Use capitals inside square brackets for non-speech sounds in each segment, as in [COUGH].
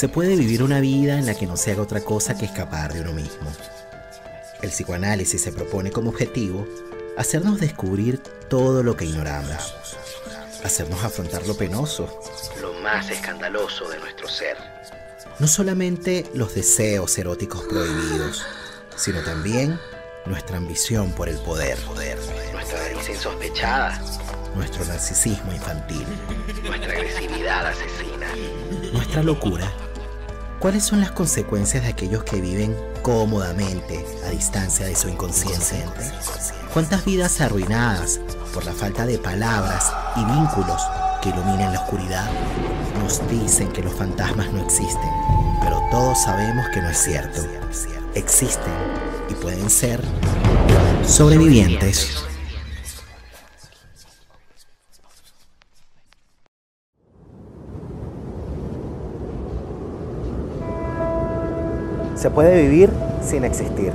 se puede vivir una vida en la que no se haga otra cosa que escapar de uno mismo. El psicoanálisis se propone como objetivo hacernos descubrir todo lo que ignoramos, hacernos afrontar lo penoso, lo más escandaloso de nuestro ser. No solamente los deseos eróticos prohibidos, sino también nuestra ambición por el poder, poder, nuestra delicia insospechada, nuestro narcisismo infantil, nuestra agresividad asesina, nuestra locura ¿Cuáles son las consecuencias de aquellos que viven cómodamente a distancia de su inconsciente? ¿Cuántas vidas arruinadas por la falta de palabras y vínculos que iluminan la oscuridad? Nos dicen que los fantasmas no existen, pero todos sabemos que no es cierto. Existen y pueden ser sobrevivientes. Se puede vivir sin existir.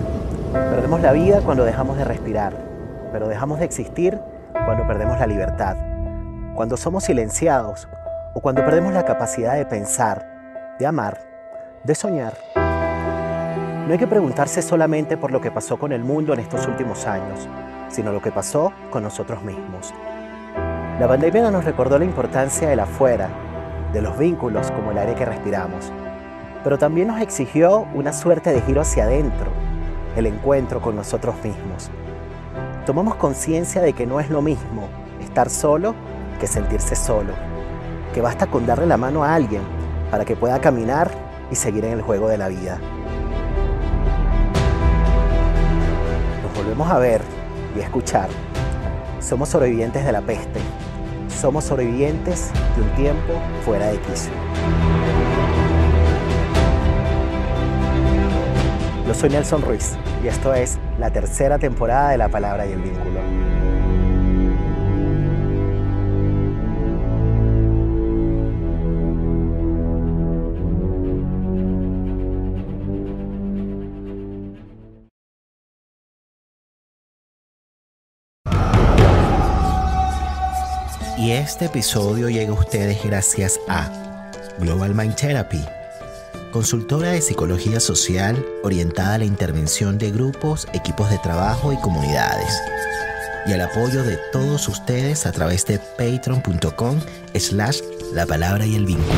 Perdemos la vida cuando dejamos de respirar, pero dejamos de existir cuando perdemos la libertad, cuando somos silenciados o cuando perdemos la capacidad de pensar, de amar, de soñar. No hay que preguntarse solamente por lo que pasó con el mundo en estos últimos años, sino lo que pasó con nosotros mismos. La pandemia nos recordó la importancia del afuera, de los vínculos como el aire que respiramos, pero también nos exigió una suerte de giro hacia adentro, el encuentro con nosotros mismos. Tomamos conciencia de que no es lo mismo estar solo que sentirse solo, que basta con darle la mano a alguien para que pueda caminar y seguir en el juego de la vida. Nos volvemos a ver y a escuchar. Somos sobrevivientes de la peste, somos sobrevivientes de un tiempo fuera de quicio. soy Nelson Ruiz y esto es la tercera temporada de La Palabra y el Vínculo. Y este episodio llega a ustedes gracias a Global Mind Therapy consultora de psicología social orientada a la intervención de grupos, equipos de trabajo y comunidades. Y al apoyo de todos ustedes a través de patreon.com slash la palabra y el vínculo.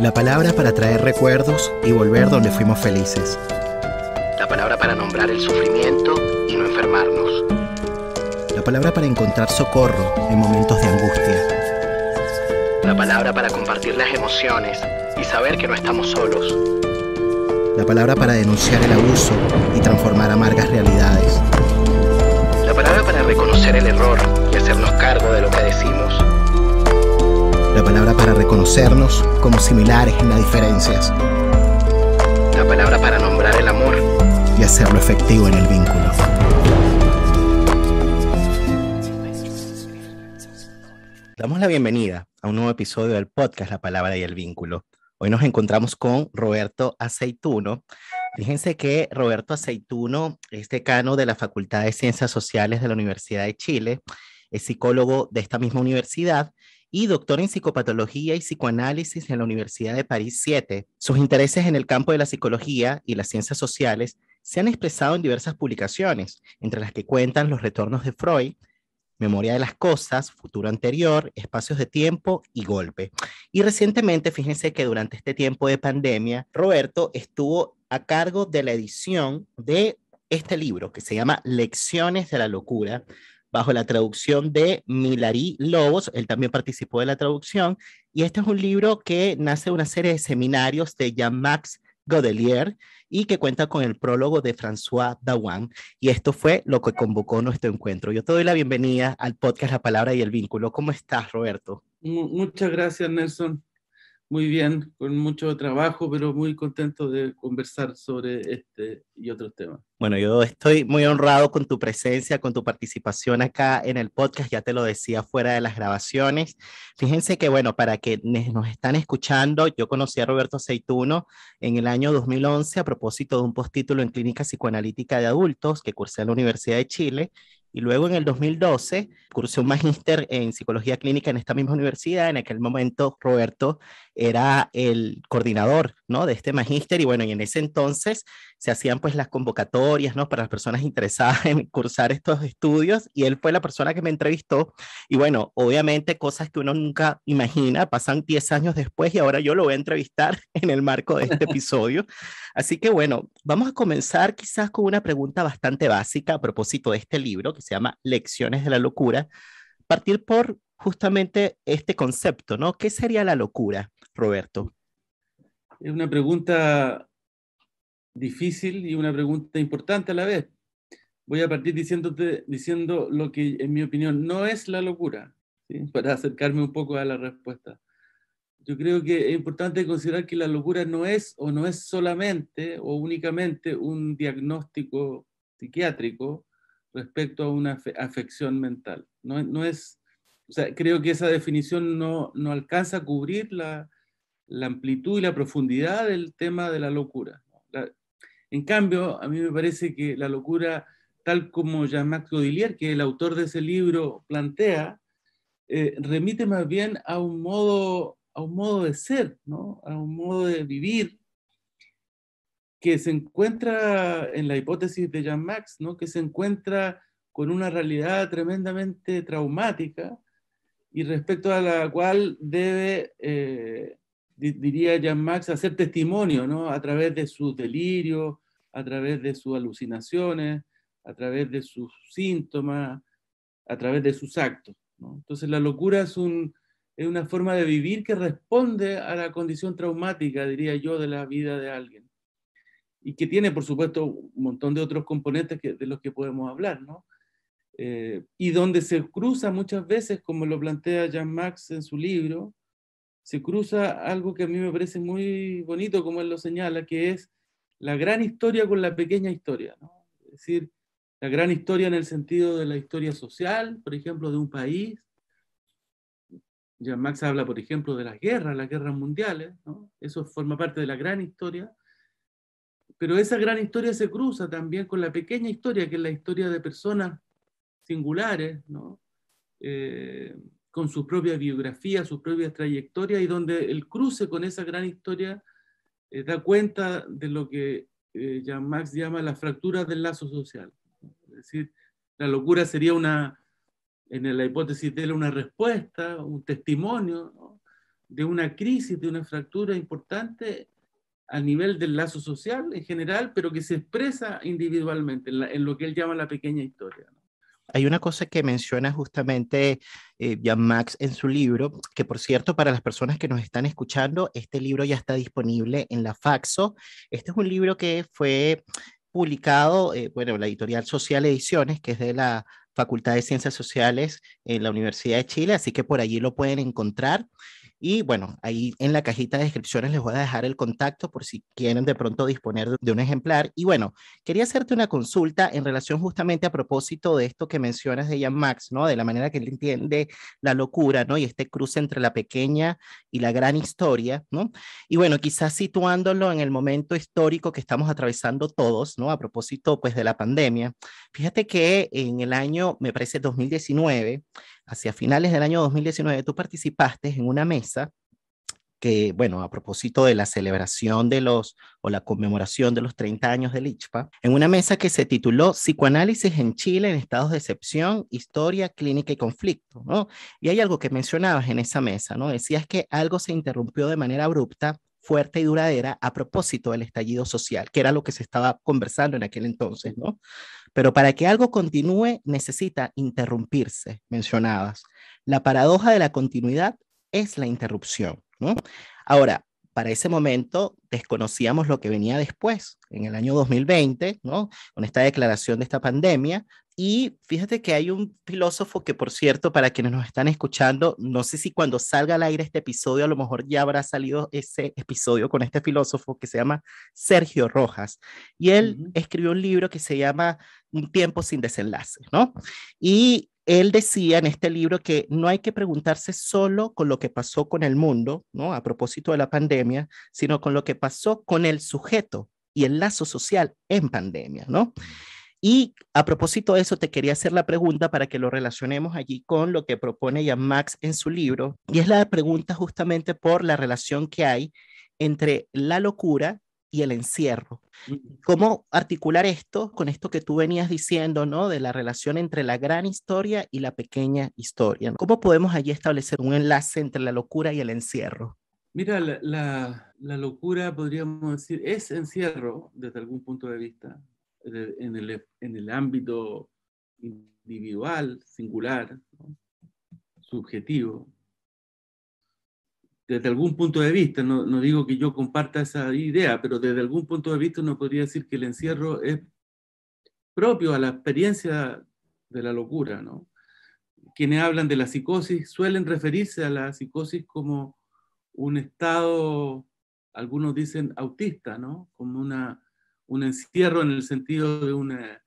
La palabra para traer recuerdos y volver donde fuimos felices. La palabra para nombrar el sufrimiento y no enfermarnos. La palabra para encontrar socorro en momentos de angustia. La palabra para compartir las emociones y saber que no estamos solos. La palabra para denunciar el abuso y transformar amargas realidades. La palabra para reconocer el error y hacernos cargo de lo que decimos. La palabra para reconocernos como similares en las diferencias. La palabra para nombrar el amor y hacerlo efectivo en el vínculo. Damos la bienvenida a un nuevo episodio del podcast La Palabra y el Vínculo. Hoy nos encontramos con Roberto Aceituno. Fíjense que Roberto Aceituno es decano de la Facultad de Ciencias Sociales de la Universidad de Chile, es psicólogo de esta misma universidad y doctor en psicopatología y psicoanálisis en la Universidad de París 7. Sus intereses en el campo de la psicología y las ciencias sociales se han expresado en diversas publicaciones, entre las que cuentan Los retornos de Freud, memoria de las cosas, futuro anterior, espacios de tiempo y golpe. Y recientemente, fíjense que durante este tiempo de pandemia, Roberto estuvo a cargo de la edición de este libro que se llama Lecciones de la Locura, bajo la traducción de Milari Lobos. Él también participó de la traducción. Y este es un libro que nace de una serie de seminarios de Jean-Max Godelier y que cuenta con el prólogo de François Dawan. Y esto fue lo que convocó nuestro encuentro. Yo te doy la bienvenida al podcast La Palabra y el Vínculo. ¿Cómo estás, Roberto? Muchas gracias, Nelson. Muy bien, con mucho trabajo, pero muy contento de conversar sobre este y otros temas. Bueno, yo estoy muy honrado con tu presencia, con tu participación acá en el podcast, ya te lo decía fuera de las grabaciones. Fíjense que, bueno, para quienes nos están escuchando, yo conocí a Roberto Aceituno en el año 2011 a propósito de un postítulo en clínica psicoanalítica de adultos que cursé en la Universidad de Chile y luego en el 2012 cursé un magíster en psicología clínica en esta misma universidad. En aquel momento Roberto era el coordinador ¿no? De este magíster y bueno, y en ese entonces se hacían pues las convocatorias, ¿no? Para las personas interesadas [LAUGHS] en cursar estos estudios y él fue la persona que me entrevistó y bueno, obviamente cosas que uno nunca imagina, pasan 10 años después y ahora yo lo voy a entrevistar [LAUGHS] en el marco de este [LAUGHS] episodio. Así que bueno, vamos a comenzar quizás con una pregunta bastante básica a propósito de este libro que se llama Lecciones de la Locura, partir por justamente este concepto, ¿no? ¿Qué sería la locura, Roberto? Es una pregunta difícil y una pregunta importante a la vez. Voy a partir diciéndote, diciendo lo que, en mi opinión, no es la locura, para acercarme un poco a la respuesta. Yo creo que es importante considerar que la locura no es o no es solamente o únicamente un diagnóstico psiquiátrico respecto a una afección mental. No, es, creo que esa definición no, no alcanza a cubrir la, la amplitud y la profundidad del tema de la locura. en cambio, a mí me parece que la locura, tal como Jean-Marc Godillier, que el autor de ese libro plantea, eh, remite más bien a un modo, a un modo de ser, ¿no? a un modo de vivir que se encuentra en la hipótesis de Jean Max, ¿no? que se encuentra con una realidad tremendamente traumática y respecto a la cual debe eh, diría jean Max, hacer testimonio, ¿no? A través de sus delirios, a través de sus alucinaciones, a través de sus síntomas, a través de sus actos. Entonces la locura es, un, es una forma de vivir que responde a la condición traumática, diría yo, de la vida de alguien. Y que tiene, por supuesto, un montón de otros componentes de los que podemos hablar, ¿no? Eh, y donde se cruza muchas veces, como lo plantea jean Max en su libro, se cruza algo que a mí me parece muy bonito, como él lo señala, que es la gran historia con la pequeña historia. Es decir, la gran historia en el sentido de la historia social, por ejemplo, de un país. Ya Max habla, por ejemplo, de las guerras, las guerras mundiales. Eso forma parte de la gran historia. Pero esa gran historia se cruza también con la pequeña historia, que es la historia de personas singulares, ¿no? Eh, con su propia biografía, su propia trayectoria, y donde el cruce con esa gran historia eh, da cuenta de lo que eh, Jean Max llama la fractura del lazo social. Es decir, la locura sería una, en la hipótesis de él, una respuesta, un testimonio de una crisis, de una fractura importante a nivel del lazo social en general, pero que se expresa individualmente en, lo que él llama la pequeña historia. Hay una cosa que menciona justamente eh, Jan Max en su libro, que por cierto, para las personas que nos están escuchando, este libro ya está disponible en la Faxo. Este es un libro que fue publicado, eh, bueno, la editorial Social Ediciones, que es de la Facultad de Ciencias Sociales en la Universidad de Chile, así que por allí lo pueden encontrar. Y bueno, ahí en la cajita de descripciones les voy a dejar el contacto por si quieren de pronto disponer de un ejemplar. Y bueno, quería hacerte una consulta en relación justamente a propósito de esto que mencionas de Jan Max, ¿no? De la manera que él entiende la locura, ¿no? Y este cruce entre la pequeña y la gran historia, ¿no? Y bueno, quizás situándolo en el momento histórico que estamos atravesando todos, ¿no? A propósito, pues, de la pandemia. Fíjate que en el año, me parece, 2019, hacia finales del año 2019, tú participaste en una mesa que, bueno, a propósito de la celebración de los o la conmemoración de los 30 años del ICHPA, en una mesa que se tituló Psicoanálisis en Chile en estados de excepción, historia, clínica y conflicto, ¿no? Y hay algo que mencionabas en esa mesa, ¿no? Decías que algo se interrumpió de manera abrupta fuerte y duradera a propósito del estallido social, que era lo que se estaba conversando en aquel entonces, ¿no? Pero para que algo continúe necesita interrumpirse, mencionadas. La paradoja de la continuidad es la interrupción. Ahora, para ese momento desconocíamos lo que venía después, en el año 2020, con esta declaración de esta pandemia, y fíjate que hay un filósofo que, por cierto, para quienes nos están escuchando, no sé si cuando salga al aire este episodio, a lo mejor ya habrá salido ese episodio con este filósofo que se llama Sergio Rojas. Y él escribió un libro que se llama Un tiempo sin desenlace, ¿no? Y él decía en este libro que no hay que preguntarse solo con lo que pasó con el mundo, ¿no? A propósito de la pandemia, sino con lo que pasó con el sujeto y el lazo social en pandemia, ¿no? Y a propósito de eso, te quería hacer la pregunta para que lo relacionemos allí con lo que propone ya Max en su libro, y es la pregunta justamente por la relación que hay entre la locura y el encierro. ¿Cómo articular esto con esto que tú venías diciendo, ¿no? De la relación entre la gran historia y la pequeña historia. ¿Cómo podemos allí establecer un enlace entre la locura y el encierro? Mira, la, la locura, podríamos decir, es encierro desde algún punto de vista, eh, en el, ámbito individual, singular, subjetivo, desde algún punto de vista, no, digo que yo comparta esa idea, pero desde algún punto de vista uno podría decir que el encierro es propio a la experiencia de la locura, ¿no? Quienes hablan de la psicosis suelen referirse a la psicosis como un estado, algunos dicen autista, Como una un encierro en el sentido de una,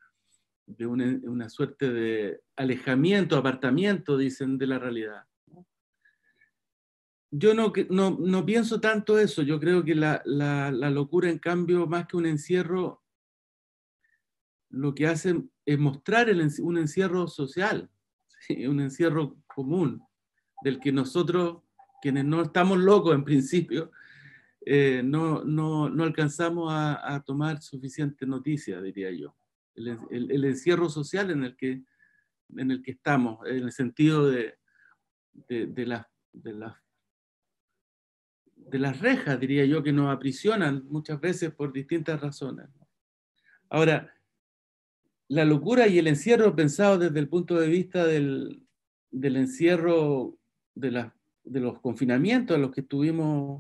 una, suerte de alejamiento, apartamiento, dicen, de la realidad. Yo no, pienso tanto eso, yo creo que la, locura, en cambio, más que un encierro, lo que hace es mostrar un encierro social, un encierro común, del que nosotros, quienes no estamos locos en principio, eh, no, no, no, alcanzamos a, tomar suficiente noticia, diría yo. El, encierro social en el, que, en el que estamos, en el sentido de, de, las, de, las, de las rejas, diría yo, que nos aprisionan muchas veces por distintas razones. Ahora, la locura y el encierro pensado desde el punto de vista del, del encierro de, de los confinamientos a los que estuvimos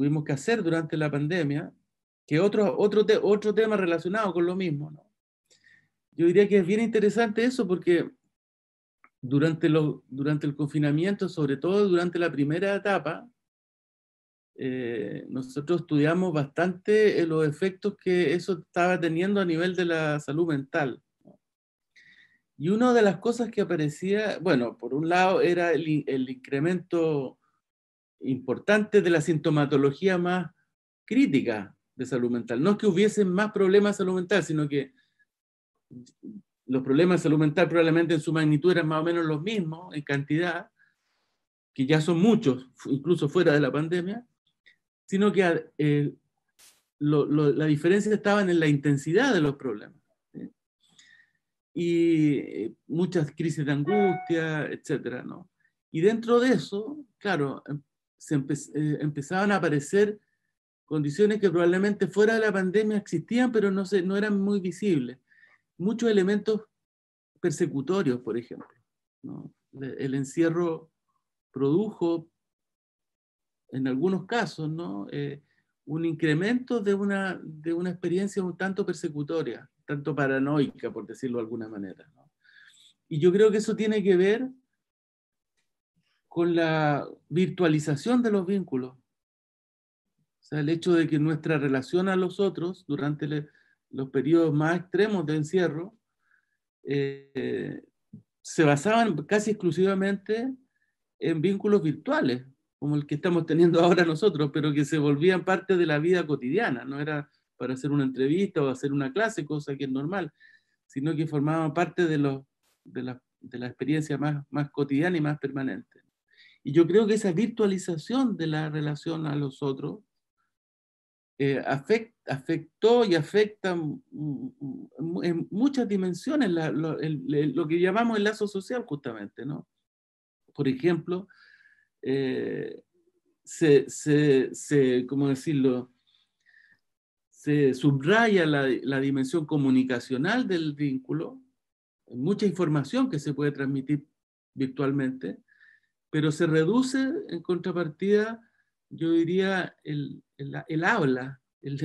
tuvimos que hacer durante la pandemia, que otro, otro, otro tema relacionado con lo mismo. Yo diría que es bien interesante eso porque durante, lo, durante el confinamiento, sobre todo durante la primera etapa, eh, nosotros estudiamos bastante eh, los efectos que eso estaba teniendo a nivel de la salud mental. Y una de las cosas que aparecía, bueno, por un lado era el, el incremento importantes de la sintomatología más crítica de salud mental. No es que hubiesen más problemas de salud mental, sino que los problemas de salud mental probablemente en su magnitud eran más o menos los mismos en cantidad, que ya son muchos, incluso fuera de la pandemia, sino que eh, la diferencia estaba en la intensidad de los problemas. Y eh, muchas crisis de angustia, etcétera, ¿no? Y dentro de eso, claro, em, se eh, empezaban a aparecer condiciones que probablemente fuera de la pandemia existían, pero no, se, no eran muy visibles. Muchos elementos persecutorios, por ejemplo. El encierro produjo, en algunos casos, ¿no? Eh, un incremento de una, de una experiencia un tanto persecutoria, tanto paranoica, por decirlo de alguna manera. Y yo creo que eso tiene que ver con la virtualización de los vínculos. O sea, el hecho de que nuestra relación a los otros durante los periodos más extremos de encierro eh, se basaban casi exclusivamente en vínculos virtuales, como el que estamos teniendo [LAUGHS] ahora nosotros, pero que se volvían parte de la vida cotidiana, no era para hacer una entrevista o hacer una clase, cosa que es normal, sino que formaban parte de, la, experiencia más cotidiana y más permanente. Y yo creo que esa virtualización de la relación a los otros eh, afectó y afecta en muchas dimensiones lo, que llamamos el lazo social justamente, ¿no? Por ejemplo, eh, se, se, se, ¿cómo decirlo? se subraya la, dimensión comunicacional del vínculo, mucha información que se puede transmitir virtualmente, pero se reduce en contrapartida, yo diría, el, el, el habla, el,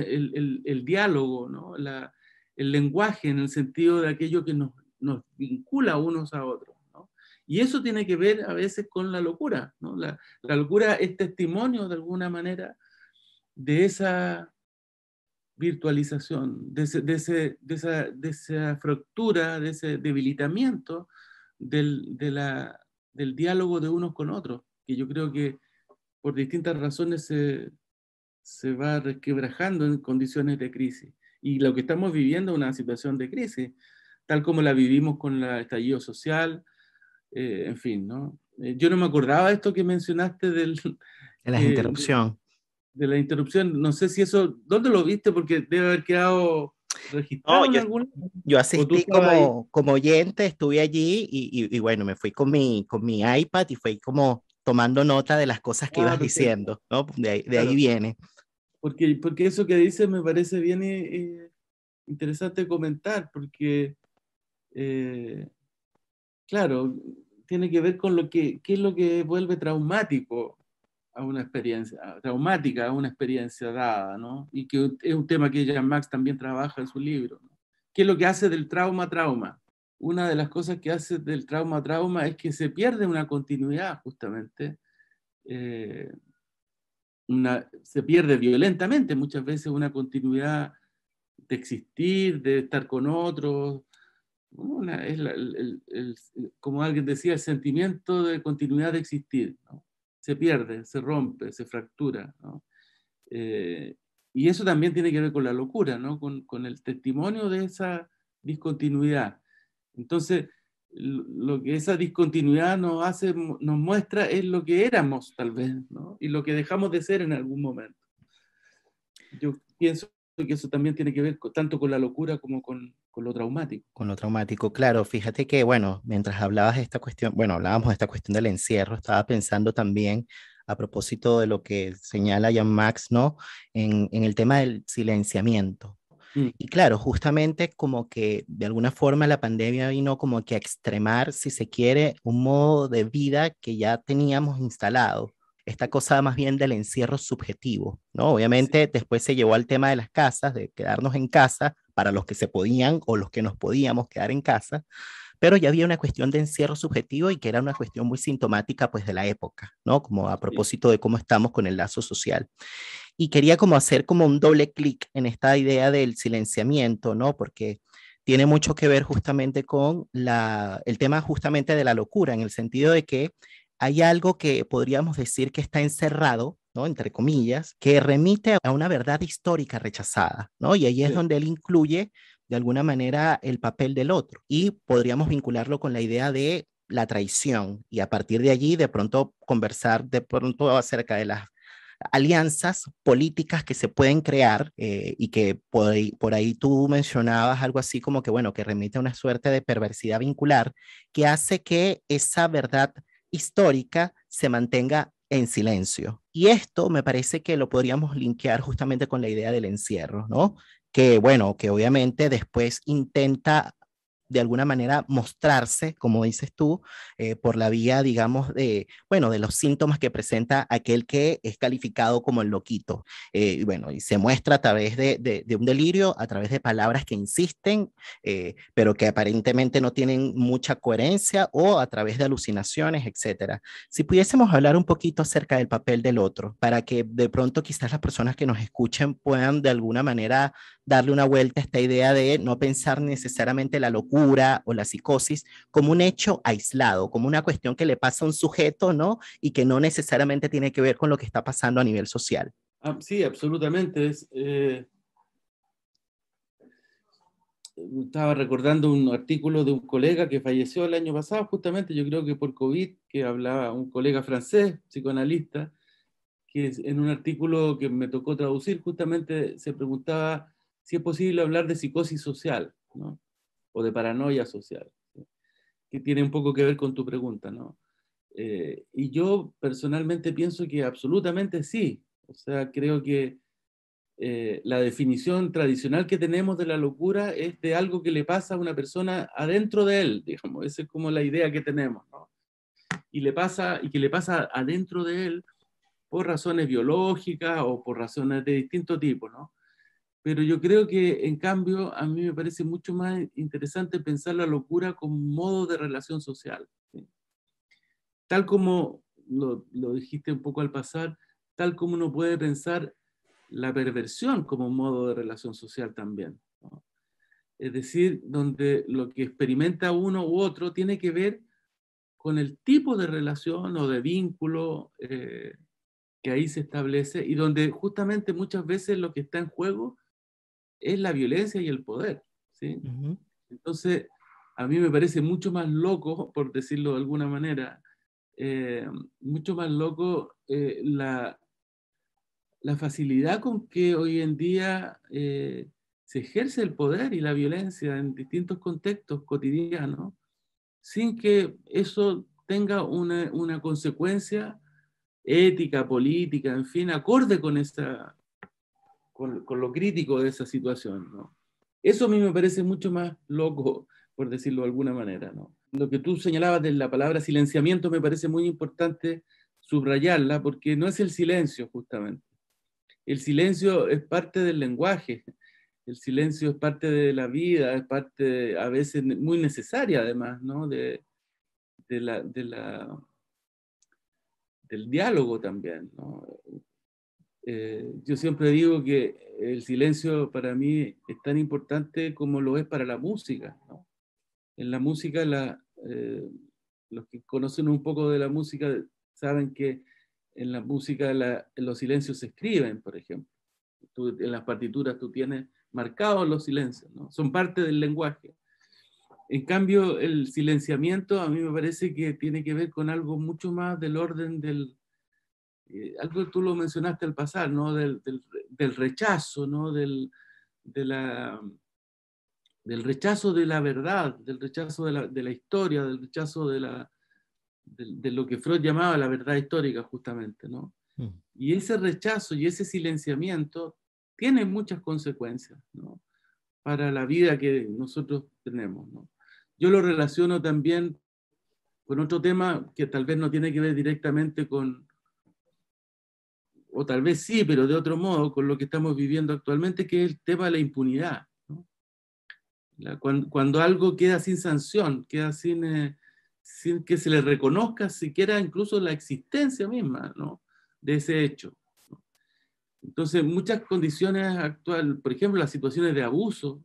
el, diálogo, ¿no? el lenguaje en el sentido de aquello que nos, nos vincula unos a otros. ¿no? Y eso tiene que ver a veces con la locura. ¿no? La, la, locura es testimonio de alguna manera de esa virtualización, de, de, ese, de, esa, de esa, fractura, de ese debilitamiento del, de la, del diálogo de unos con otros, que yo creo que por distintas razones se, se va resquebrajando en condiciones de crisis. Y lo que estamos viviendo es una situación de crisis, tal como la vivimos con el estallido social, eh, en fin, ¿no? Eh, yo no me acordaba esto que mencionaste del... De la eh, interrupción. de, la interrupción, no sé si eso, ¿dónde lo viste? Porque debe haber quedado yo, asistí como, como oyente, estuve allí y, bueno, me fui con mi, con mi iPad y fui como tomando nota de las cosas que ibas diciendo, ¿no? De, ahí, viene. Porque, porque eso que dices me parece bien eh, eh, interesante comentar, porque, eh, claro, tiene que ver con lo que, qué es lo que vuelve traumático a una experiencia traumática, a una experiencia dada, ¿no? Y que es un tema que Jean Max también trabaja en su libro. ¿no? ¿Qué es lo que hace del trauma trauma? Una de las cosas que hace del trauma trauma es que se pierde una continuidad, justamente. Eh, una, se pierde violentamente muchas veces una continuidad de existir, de estar con otros. como alguien decía, el sentimiento de continuidad de existir. ¿no? se pierde, se rompe, se fractura. Eh, y eso también tiene que ver con la locura, ¿no? con, con el testimonio de esa discontinuidad. Entonces, lo que esa discontinuidad nos hace, nos muestra es lo que éramos tal vez, Y lo que dejamos de ser en algún momento. Yo pienso que eso también tiene que ver tanto con la locura como con, con, lo traumático. Con lo traumático, claro. Fíjate que, bueno, mientras hablabas de esta cuestión, bueno, hablábamos de esta cuestión del encierro, estaba pensando también a propósito de lo que señala Jan Max, ¿no? En, en el tema del silenciamiento. Mm. Y claro, justamente como que de alguna forma la pandemia vino como que a extremar, si se quiere, un modo de vida que ya teníamos instalado esta cosa más bien del encierro subjetivo, ¿no? Obviamente después se llevó al tema de las casas, de quedarnos en casa para los que se podían o los que nos podíamos quedar en casa, pero ya había una cuestión de encierro subjetivo y que era una cuestión muy sintomática pues de la época, ¿no? Como a propósito de cómo estamos con el lazo social. Y quería como hacer como un doble clic en esta idea del silenciamiento, ¿no? Porque tiene mucho que ver justamente con la, el tema justamente de la locura, en el sentido de que hay algo que podríamos decir que está encerrado, ¿no? Entre comillas, que remite a una verdad histórica rechazada, ¿no? Y ahí es donde él incluye, de alguna manera, el papel del otro. Y podríamos vincularlo con la idea de la traición y a partir de allí de pronto conversar de pronto acerca de las alianzas políticas que se pueden crear eh, y que por por ahí, tú mencionabas algo así como que, bueno, que remite a una suerte de perversidad vincular que hace que esa verdad histórica se mantenga en silencio. Y esto me parece que lo podríamos linkear justamente con la idea del encierro, ¿no? Que bueno, que obviamente después intenta de alguna manera mostrarse, como dices tú, eh, por la vía, digamos, de, bueno, de los síntomas que presenta aquel que es calificado como el loquito. Eh, y bueno, y se muestra a través de, de, un delirio, a través de palabras que insisten, eh, pero que aparentemente no tienen mucha coherencia o a través de alucinaciones, etc. Si pudiésemos hablar un poquito acerca del papel del otro, para que de pronto quizás las personas que nos escuchen puedan de alguna manera darle una vuelta a esta idea de no pensar necesariamente la locura o la psicosis como un hecho aislado, como una cuestión que le pasa a un sujeto, ¿no? Y que no necesariamente tiene que ver con lo que está pasando a nivel social. sí, absolutamente. Eh, estaba recordando un artículo de un colega que falleció el año pasado, justamente, yo creo que por COVID, que hablaba un colega francés, psicoanalista, que en un artículo que me tocó traducir justamente se preguntaba si es posible hablar de psicosis social, ¿no? O de paranoia social, que tiene un poco que ver con tu pregunta, ¿no? Eh, y yo personalmente pienso que absolutamente sí. O sea, creo que eh, la definición tradicional que tenemos de la locura es de algo que le pasa a una persona adentro de él, digamos. Esa es como la idea que tenemos, ¿no? Y, le pasa, y que le pasa adentro de él por razones biológicas o por razones de distinto tipo, ¿no? Pero yo creo que, en cambio, a mí me parece mucho más interesante pensar la locura como modo de relación social. Tal como lo, lo, dijiste un poco al pasar, tal como uno puede pensar la perversión como modo de relación social también. Es decir, donde lo que experimenta uno u otro tiene que ver con el tipo de relación o de vínculo eh, que ahí se establece y donde justamente muchas veces lo que está en juego es la violencia y el poder. ¿sí? Entonces, a mí me parece mucho más loco, por decirlo de alguna manera, eh, mucho más loco eh, la, la, facilidad con que hoy en día eh, se ejerce el poder y la violencia en distintos contextos cotidianos, sin que eso tenga una, una consecuencia ética, política, en fin, acorde con esa, con, lo crítico de esa situación. ¿no? Eso a mí me parece mucho más loco, por decirlo de alguna manera. ¿no? Lo que tú señalabas de la palabra silenciamiento me parece muy importante subrayarla porque no es el silencio justamente. El silencio es parte del lenguaje, el silencio es parte de la vida, es parte a veces muy necesaria además, ¿no? De, la, de la, del diálogo también. ¿no? Eh, yo siempre digo que el silencio para mí es tan importante como lo es para la música. En la música, la, eh, los que conocen un poco de la música saben que en la música los silencios se escriben, por ejemplo. en las partituras tú tienes marcados los silencios, son parte del lenguaje. En cambio, el silenciamiento a mí me parece que tiene que ver con algo mucho más del orden del, eh, algo que tú lo mencionaste al pasar, ¿no? Del, rechazo, ¿no? Del, de la, del rechazo de la verdad, del rechazo de la, historia, del rechazo de, la, de, lo que Freud llamaba la verdad histórica, justamente, ¿no? Mm. Y ese rechazo y ese silenciamiento tiene muchas consecuencias, Para la vida que nosotros tenemos, Yo lo relaciono también con otro tema que tal vez no tiene que ver directamente con, o tal vez sí, pero de otro modo, con lo que estamos viviendo actualmente, que es el tema de la impunidad. cuando, algo queda sin sanción, queda eh, sin, que se le reconozca siquiera incluso la existencia misma de ese hecho. Entonces, muchas condiciones actuales, por ejemplo, las situaciones de abuso,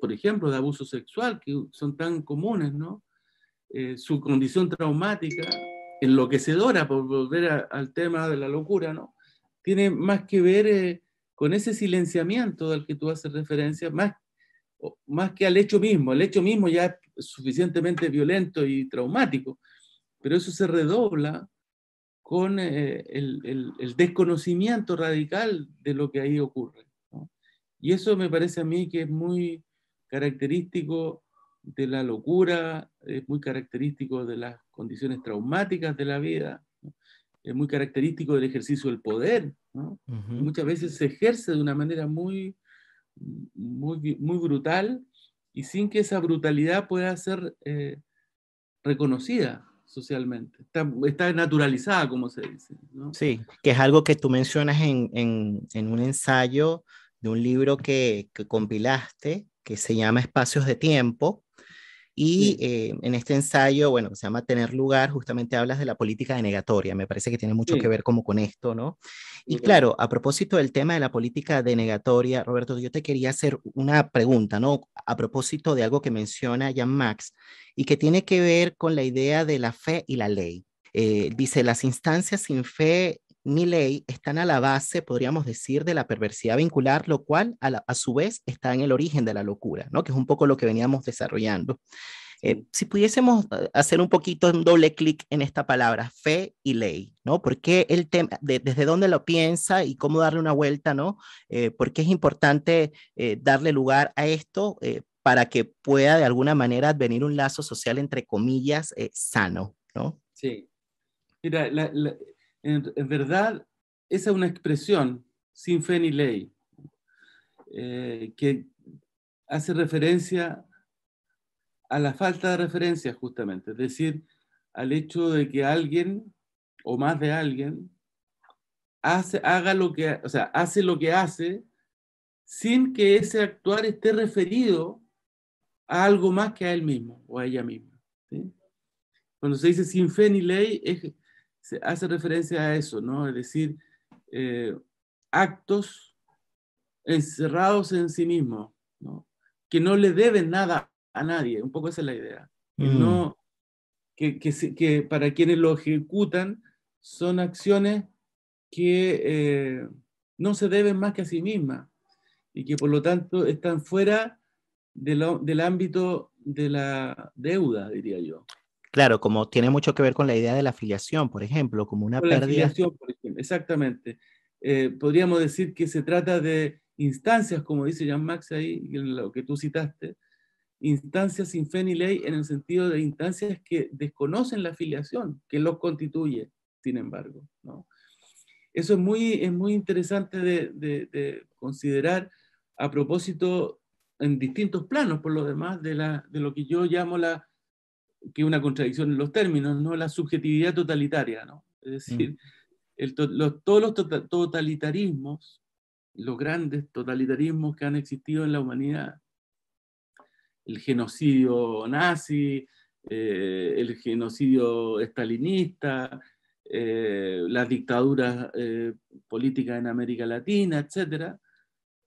por ejemplo, de abuso sexual, que son tan comunes, eh, su condición traumática enloquecedora, por volver al tema de la locura, ¿no? Tiene más que ver eh, con ese silenciamiento al que tú haces referencia, más, más que al hecho mismo. El hecho mismo ya es suficientemente violento y traumático, pero eso se redobla con eh, el, desconocimiento radical de lo que ahí ocurre. Y eso me parece a mí que es muy característico de la locura, es muy característico de las condiciones traumáticas de la vida, es muy característico del ejercicio del poder. Muchas veces se ejerce de una manera muy, muy, muy brutal y sin que esa brutalidad pueda ser eh, reconocida socialmente. Está, naturalizada, como se dice. Sí, que es algo que tú mencionas en, un ensayo de un libro que, que, compilaste que se llama Espacios de Tiempo, y eh, en este ensayo, bueno, se llama Tener lugar, justamente hablas de la política denegatoria. Me parece que tiene mucho que ver como con esto, ¿no? Y claro, a propósito del tema de la política denegatoria, Roberto, yo te quería hacer una pregunta, ¿no? A propósito de algo que menciona Jan Max y que tiene que ver con la idea de la fe y la ley. Eh, dice, las instancias sin fe ley, están a la base, podríamos decir, de la perversidad vincular, lo cual a, su vez está en el origen de la locura, ¿no? que es un poco lo que veníamos desarrollando. Eh, si pudiésemos eh, hacer un poquito un doble clic en esta palabra, fe y ley, ¿no? ¿Por qué el tema, desde dónde lo piensa y cómo darle una vuelta, ¿no? Eh, ¿Por qué es importante darle lugar a esto para que pueda de alguna manera advenir un lazo social, entre comillas, sano, ¿no? Sí. Mira, la, en, verdad, esa es una expresión sin fe ni ley, que hace referencia a la falta de referencia justamente, es decir, al hecho de que alguien o más de alguien hace, haga lo que, hace lo que hace sin que ese actuar esté referido a algo más que a él mismo o a ella misma. Cuando se dice sin fe ni ley es se hace referencia a eso, ¿no? Es decir, eh, actos encerrados en sí mismos, ¿no? que no le deben nada a nadie, un poco esa es la idea. Que mm. no, que, para quienes lo ejecutan son acciones que eh, no se deben más que a sí mismas y que por lo tanto están fuera del ámbito de la deuda, diría yo. Claro, como tiene mucho que ver con la idea de la afiliación, por ejemplo, como una pérdida. exactamente. Eh, podríamos decir que se trata de instancias, como dice Jean Max ahí, en lo que tú citaste, instancias sin fe ley en el sentido de instancias que desconocen la afiliación, que lo constituye, sin embargo. ¿no? Eso es muy, es muy interesante de, considerar a propósito en distintos planos, por lo demás, de lo que yo llamo la que una contradicción en los términos, ¿no? La subjetividad totalitaria, ¿no? Es decir, todos los tota-, totalitarismos, los grandes totalitarismos que han existido en la humanidad, el genocidio nazi, eh, el genocidio estalinista, eh, las dictaduras eh, políticas en América Latina, etc.,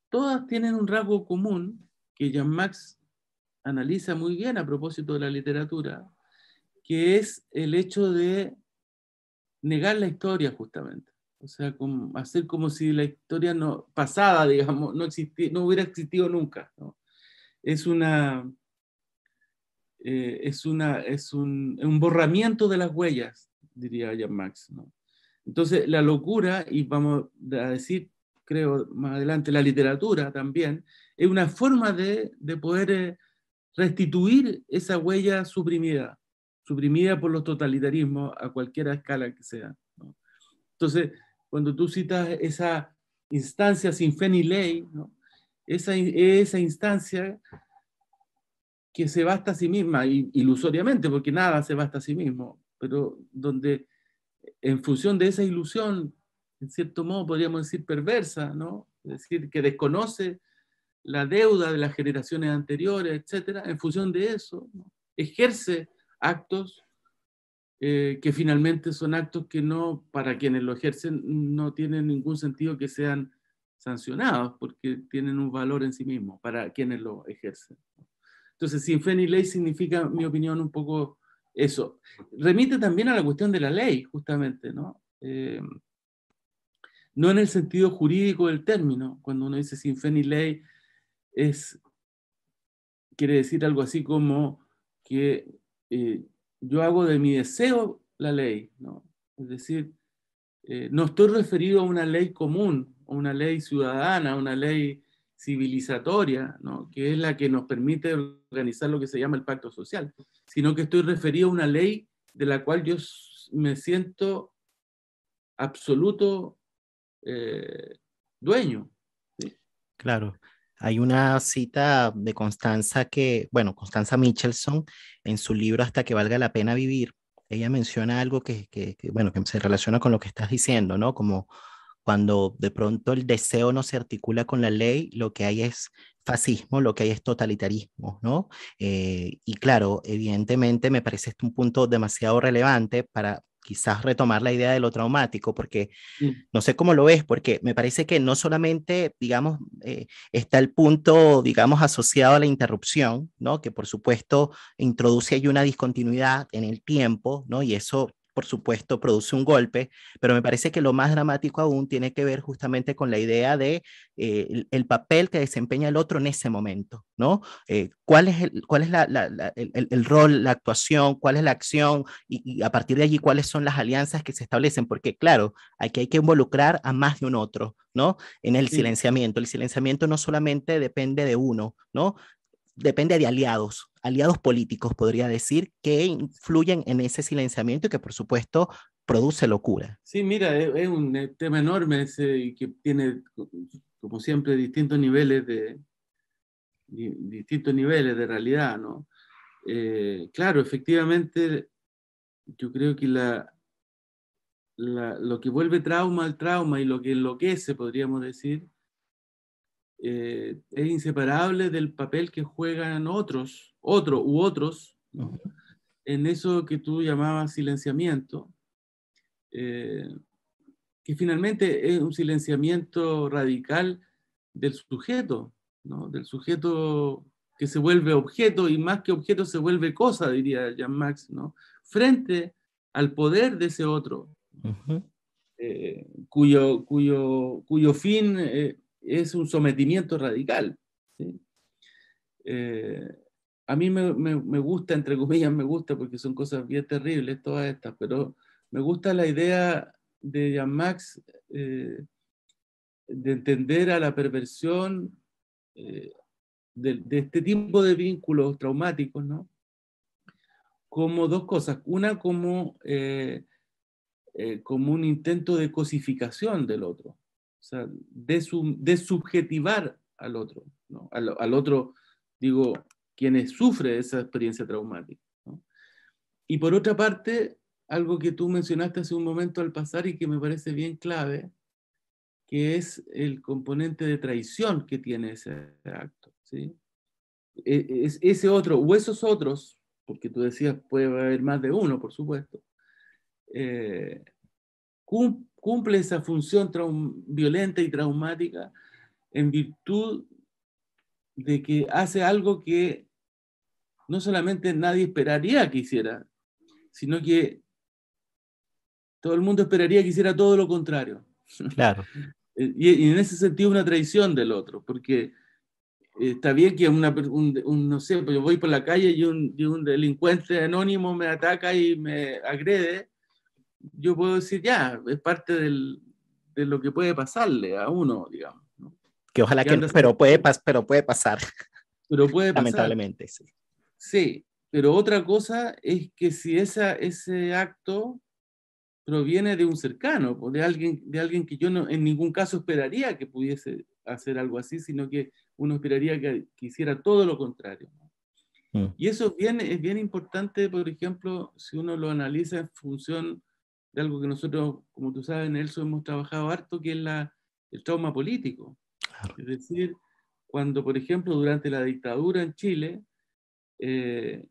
todas tienen un rasgo común que Jean-Max analiza muy bien a propósito de la literatura, que es el hecho de negar la historia justamente. O sea, hacer como si la historia no, pasada, digamos, no, existi no hubiera existido nunca. Eh, es, una, es, una, es un, borramiento de las huellas, diría Jan Max. ¿no? Entonces, la locura, y vamos a decir, creo, más adelante, la literatura también, es una forma de, de poder... Eh, restituir esa huella suprimida, suprimida por los totalitarismos a cualquier escala que sea. Entonces, cuando tú citas esa instancia sin fe ley, esa, instancia que se basta a sí misma, ilusoriamente, porque nada se basta a sí mismo, pero donde en función de esa ilusión, en cierto modo podríamos decir perversa, ¿no? Es decir, que desconoce la deuda de las generaciones anteriores, etcétera, en función de eso, ejerce actos eh, que finalmente son actos que no, para quienes lo ejercen, no tienen ningún sentido que sean sancionados, porque tienen un valor en sí mismo para quienes lo ejercen. Entonces, sin fe ni ley significa, en mi opinión, un poco eso. Remite también a la cuestión de la ley, justamente, ¿no? Eh, no en el sentido jurídico del término, cuando uno dice sin fe ni ley, es, quiere decir algo así como que eh, yo hago de mi deseo la ley, ¿no? Es decir, eh, no estoy referido a una ley común, a una ley ciudadana, a una ley civilizatoria, ¿no? que es la que nos permite organizar lo que se llama el pacto social, sino que estoy referido a una ley de la cual yo me siento absoluto eh, dueño. Claro. Hay una cita de Constanza que, bueno, Constanza Michelson, en su libro Hasta que valga la pena vivir, ella menciona algo que, bueno, que se relaciona con lo que estás diciendo, ¿no? Como cuando de pronto el deseo no se articula con la ley, lo que hay es fascismo, lo que hay es totalitarismo, ¿no? Eh, y claro, evidentemente me parece este un punto demasiado relevante para, quizás retomar la idea de lo traumático, porque no sé cómo lo ves, porque me parece que no solamente, digamos, eh, está el punto, digamos, asociado a la interrupción, ¿no? Que por supuesto introduce ahí una discontinuidad en el tiempo, ¿no? Y eso por supuesto, produce un golpe, pero me parece que lo más dramático aún tiene que ver justamente con la idea de eh, el, papel que desempeña el otro en ese momento, ¿no? Eh, ¿Cuál es, el, cuál es el, rol, la actuación, cuál es la acción y, y, a partir de allí cuáles son las alianzas que se establecen? Porque claro, aquí hay que involucrar a más de un otro, ¿no? En el silenciamiento. El silenciamiento no solamente depende de uno, ¿no? depende de aliados, aliados políticos, podría decir, que influyen en ese silenciamiento y que, por supuesto, produce locura. Sí, mira, es, un eh, tema enorme ese, que tiene, como siempre, distintos niveles de, distintos niveles de realidad, ¿no? Eh, claro, efectivamente, yo creo que lo que vuelve trauma al trauma y lo que enloquece, podríamos decir, eh, es inseparable del papel que juegan otros, otro u otros, en eso que tú llamabas silenciamiento, eh, que finalmente es un silenciamiento radical del sujeto, ¿no? del sujeto que se vuelve objeto y más que objeto se vuelve cosa, diría Jean Max, ¿no? frente al poder de ese otro, eh, cuyo, cuyo, cuyo fin es un sometimiento radical. Eh, a mí me, gusta, entre comillas, me gusta porque son cosas bien terribles todas estas, pero me gusta la idea de Jean Max eh, de entender a la perversión eh, de, este tipo de vínculos traumáticos, ¿no? Como dos cosas. Una como, como un intento de cosificación del otro. O sea, desubjetivar al otro, ¿no? al, otro, digo, quienes sufre esa experiencia traumática. Y por otra parte, algo que tú mencionaste hace un momento al pasar y que me parece bien clave, que es el componente de traición que tiene ese acto. ¿sí? E, es ese otro o esos otros, porque tú decías puede haber más de uno, por supuesto, eh, cumple cumple esa función violenta y traumática en virtud de que hace algo que no solamente nadie esperaría que hiciera, sino que todo el mundo esperaría que hiciera todo lo contrario. Claro. [LAUGHS] Eh, y, en ese sentido una traición del otro, porque está bien que una, no sé, pues yo voy por la calle y un, y un delincuente anónimo me ataca y me agrede, yo puedo decir, ya, es parte de lo que puede pasarle a uno, digamos. Que ojalá que, pero, puede, pero puede pasar. Pero puede pasar. Lamentablemente, sí. Sí, pero otra cosa es que si ese acto proviene de un cercano, pues, de alguien, de alguien que yo no, en ningún caso esperaría que pudiese hacer algo así, sino que uno esperaría que, hiciera todo lo contrario. Mm. Y eso es bien importante, por ejemplo, si uno lo analiza en función de algo que nosotros, como tú sabes, Nelson, hemos trabajado harto, que es el trauma político. Es decir, cuando, por ejemplo, durante la dictadura en Chile, eh,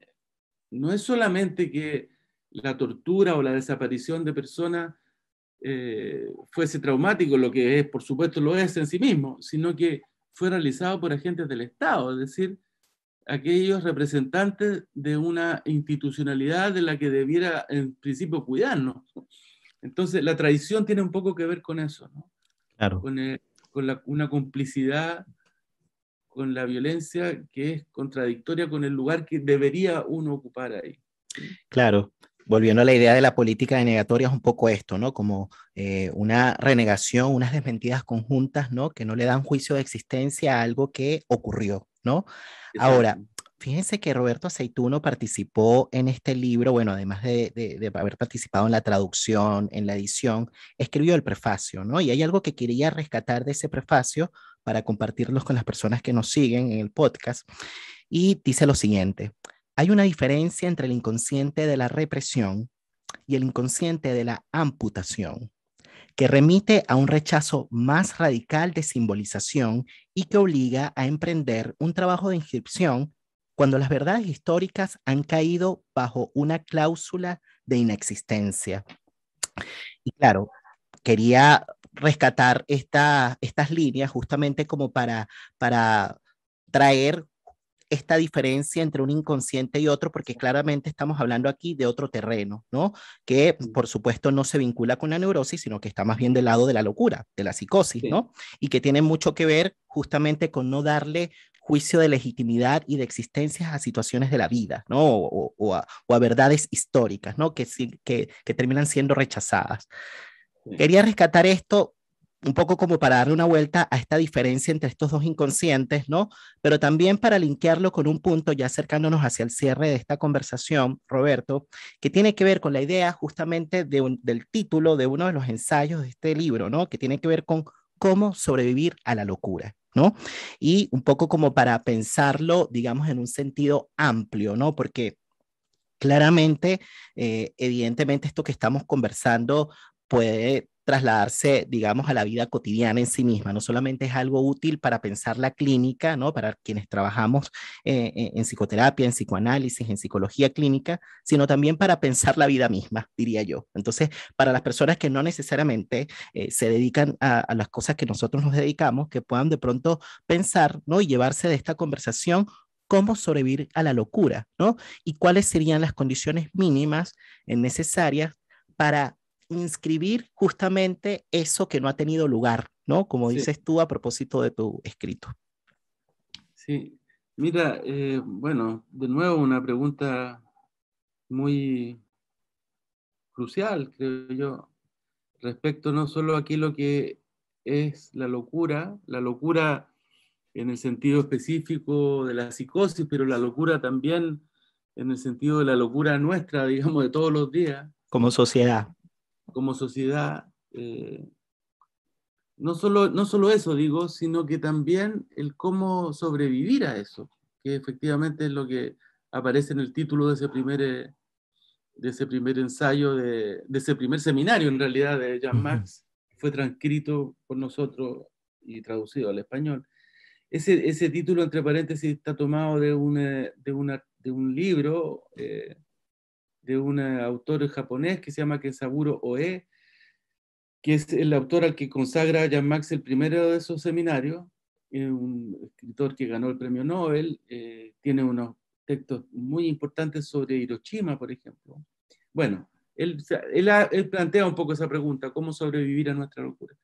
no es solamente que la tortura o la desaparición de personas eh, fuese traumático, lo que es, por supuesto, lo es en sí mismo, sino que fue realizado por agentes del Estado, es decir, aquellos representantes de una institucionalidad de la que debiera en principio cuidarnos. Entonces, la tradición tiene un poco que ver con eso, ¿no? Claro. Con, una complicidad con la violencia que es contradictoria con el lugar que debería uno ocupar ahí. Claro, volviendo a la idea de la política denegatoria, es un poco esto, ¿no? Como eh, una renegación, unas desmentidas conjuntas, ¿no? Que no le dan juicio de existencia a algo que ocurrió, ¿no? Ahora, fíjense que Roberto Aceituno participó en este libro, bueno, además de, de, haber participado en la traducción, en la edición, escribió el prefacio, ¿no? Y hay algo que quería rescatar de ese prefacio para compartirlos con las personas que nos siguen en el podcast. Y dice lo siguiente, hay una diferencia entre el inconsciente de la represión y el inconsciente de la amputación que remite a un rechazo más radical de simbolización y que obliga a emprender un trabajo de inscripción cuando las verdades históricas han caído bajo una cláusula de inexistencia. Y claro, quería rescatar estas líneas justamente como para, para traer esta diferencia entre un inconsciente y otro, porque claramente estamos hablando aquí de otro terreno, ¿no? Que por supuesto no se vincula con la neurosis, sino que está más bien del lado de la locura, de la psicosis, ¿no? Y que tiene mucho que ver justamente con no darle juicio de legitimidad y de existencia a situaciones de la vida, ¿no? O, a, verdades históricas, ¿no? Que, que terminan siendo rechazadas. Quería rescatar esto un poco como para darle una vuelta a esta diferencia entre estos dos inconscientes, ¿no? Pero también para linkearlo con un punto, ya acercándonos hacia el cierre de esta conversación, Roberto, que tiene que ver con la idea justamente de del título de uno de los ensayos de este libro, ¿no? Que tiene que ver con cómo sobrevivir a la locura. ¿no? Y un poco como para pensarlo, digamos, en un sentido amplio, ¿no? Porque claramente, eh, evidentemente, esto que estamos conversando puede trasladarse, digamos, a la vida cotidiana en sí misma. No solamente es algo útil para pensar la clínica, ¿no? Para quienes trabajamos eh, eh, en psicoterapia, en psicoanálisis, en psicología clínica, sino también para pensar la vida misma, diría yo. Entonces, para las personas que no necesariamente eh, se dedican a, a, las cosas que nosotros nos dedicamos, que puedan de pronto pensar, ¿no? Y llevarse de esta conversación cómo sobrevivir a la locura, ¿no? Y cuáles serían las condiciones mínimas necesarias para inscribir justamente eso que no ha tenido lugar, ¿no? Como dices tú a propósito de tu escrito. Sí, mira, eh, bueno, de nuevo una pregunta muy crucial, creo yo, respecto no solo a lo que es la locura, la locura en el sentido específico de la psicosis, pero la locura también en el sentido de la locura nuestra, digamos, de todos los días. Como sociedad como sociedad. Eh, no, solo, no solo eso, digo, sino que también el cómo sobrevivir a eso, que efectivamente es lo que aparece en el título de ese primer, eh, de ese primer ensayo, de, ese primer seminario en realidad de Jean Marx. Fue transcrito por nosotros y traducido al español. Ese, ese título, entre paréntesis, está tomado de, eh, de, un libro de un autor japonés que se llama Kensaburo Oe, que es el autor al que consagra Jan Max el primero de esos seminarios, un escritor que ganó el premio Nobel, eh, tiene unos textos muy importantes sobre Hiroshima, por ejemplo. Bueno, él, él, plantea un poco esa pregunta, cómo sobrevivir a nuestra locura.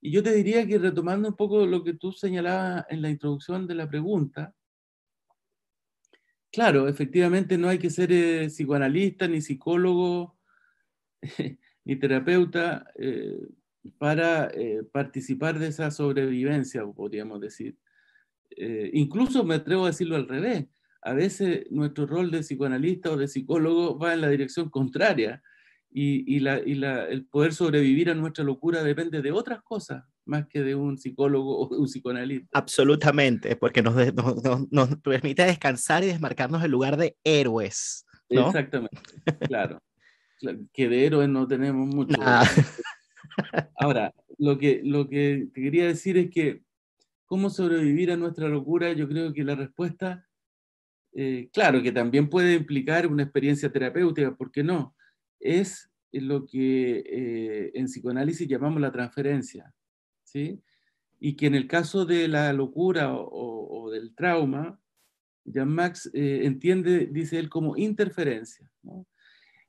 Y yo te diría que retomando un poco lo que tú señalabas en la introducción de la pregunta, Claro, efectivamente no hay que ser eh, psicoanalista, ni psicólogo, [LAUGHS] ni terapeuta eh, para eh, participar de esa sobrevivencia, podríamos decir. incluso me atrevo a decirlo al revés. A veces nuestro rol de psicoanalista o de psicólogo va en la dirección contraria y, el poder sobrevivir a nuestra locura depende de otras cosas, más que de un psicólogo o un psicoanalista. Absolutamente, porque nos, permite descansar y desmarcarnos el lugar de héroes. Exactamente, claro. Que de héroes no tenemos mucho. Ahora, lo que, lo que te quería decir es que, ¿cómo sobrevivir a nuestra locura? Yo creo que la respuesta, eh, claro, que también puede implicar una experiencia terapéutica, ¿por qué no? Es lo que eh, en psicoanálisis llamamos la transferencia. ¿sí? Y que en el caso de la locura o, del trauma, Jan Max eh, entiende, dice él, como interferencia.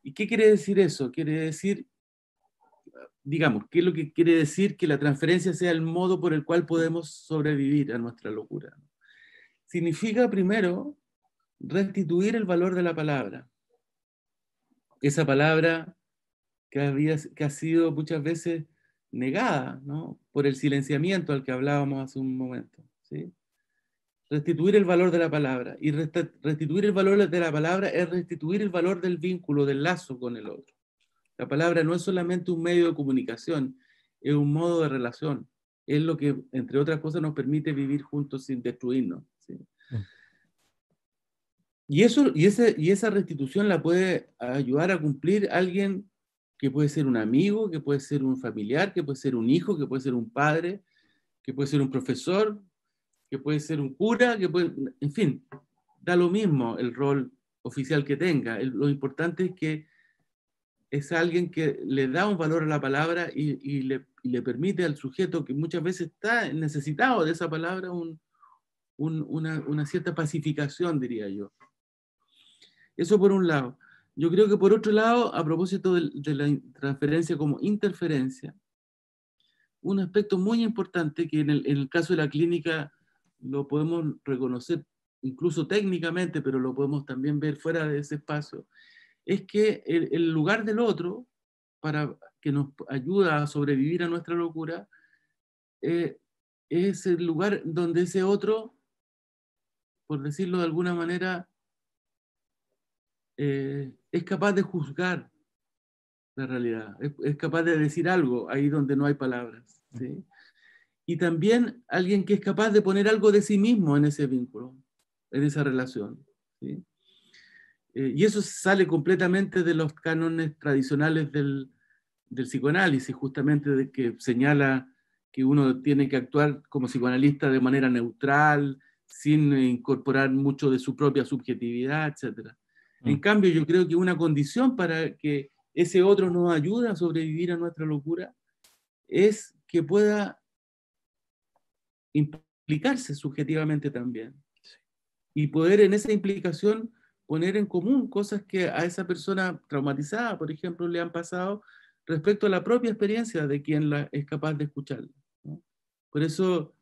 ¿Y qué quiere decir eso? Quiere decir, digamos, ¿qué es lo que quiere decir que la transferencia sea el modo por el cual podemos sobrevivir a nuestra locura? Significa primero restituir el valor de la palabra. Esa palabra que, había, que ha sido muchas veces negada ¿no? por el silenciamiento al que hablábamos hace un momento. Restituir el valor de la palabra. Y restituir el valor de la palabra es restituir el valor del vínculo, del lazo con el otro. La palabra no es solamente un medio de comunicación, es un modo de relación. Es lo que, entre otras cosas, nos permite vivir juntos sin destruirnos. Mm. Y, eso, y, esa, y esa restitución la puede ayudar a cumplir alguien que puede ser un amigo, que puede ser un familiar, que puede ser un hijo, que puede ser un padre, que puede ser un profesor, que puede ser un cura, que puede, en fin, da lo mismo el rol oficial que tenga. Lo importante es que es alguien que le da un valor a la palabra y, le, permite al sujeto que muchas veces está necesitado de esa palabra una, cierta pacificación, diría yo. Eso por un lado. Yo creo que por otro lado, a propósito de, la transferencia como interferencia, un aspecto muy importante que en el, caso de la clínica lo podemos reconocer incluso técnicamente, pero lo podemos también ver fuera de ese espacio, es que el, lugar del otro, para que nos ayuda a sobrevivir a nuestra locura, eh, es el lugar donde ese otro, por decirlo de alguna manera, eh, es capaz de juzgar la realidad, es, capaz de decir algo ahí donde no hay palabras. Y también alguien que es capaz de poner algo de sí mismo en ese vínculo, en esa relación. Eh, y eso sale completamente de los cánones tradicionales del, psicoanálisis, justamente de que señala que uno tiene que actuar como psicoanalista de manera neutral, sin incorporar mucho de su propia subjetividad, etc. En mm. cambio, yo creo que una condición para que ese otro nos ayude a sobrevivir a nuestra locura es que pueda implicarse subjetivamente también. Y poder en esa implicación poner en común cosas que a esa persona traumatizada, por ejemplo, le han pasado respecto a la propia experiencia de quien la es capaz de escucharla. Por eso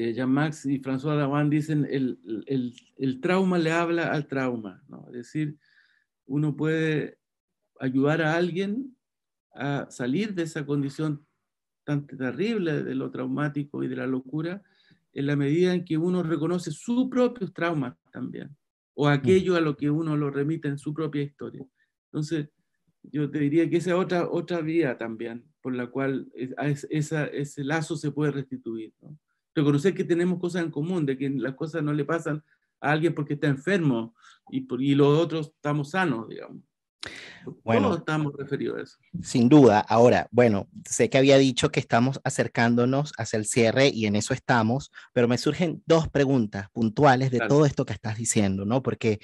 eh, Jean-Max y François Davan dicen, el, trauma le habla al trauma, ¿no? Es decir, uno puede ayudar a alguien a salir de esa condición tan terrible de lo traumático y de la locura en la medida en que uno reconoce sus propios traumas también, o mm. aquello a lo que uno lo remite en su propia historia. Entonces, yo te diría que esa es otra, otra vía también por la cual ese lazo se puede restituir. ¿no? reconocer que tenemos cosas en común, de que las cosas no le pasan a alguien porque está enfermo y, y los otros estamos sanos, digamos. Bueno, estamos referidos a eso. Sin duda. Ahora, bueno, sé que había dicho que estamos acercándonos hacia el cierre y en eso estamos, pero me surgen dos preguntas puntuales de todo esto que estás diciendo, ¿no? Porque